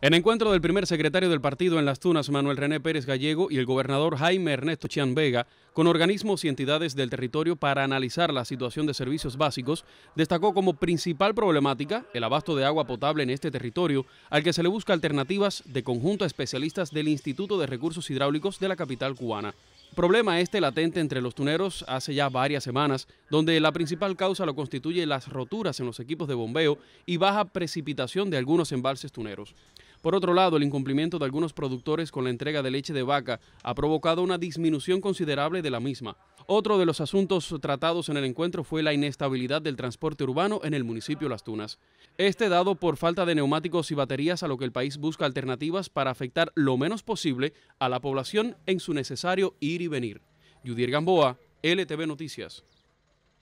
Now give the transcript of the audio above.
En encuentro del primer secretario del partido en Las Tunas, Manuel René Pérez Gallego, y el gobernador Jaime Ernesto Chian Vega, con organismos y entidades del territorio para analizar la situación de servicios básicos, destacó como principal problemática el abasto de agua potable en este territorio, al que se le busca alternativas de conjunto a especialistas del Instituto de Recursos Hidráulicos de la capital cubana. Problema este latente entre los tuneros hace ya varias semanas, donde la principal causa lo constituye las roturas en los equipos de bombeo y baja precipitación de algunos embalses tuneros. Por otro lado, el incumplimiento de algunos productores con la entrega de leche de vaca ha provocado una disminución considerable de la misma. Otro de los asuntos tratados en el encuentro fue la inestabilidad del transporte urbano en el municipio Las Tunas. Este dado por falta de neumáticos y baterías a lo que el país busca alternativas para afectar lo menos posible a la población en su necesario ir y venir. Yudier Gamboa, LTV Noticias.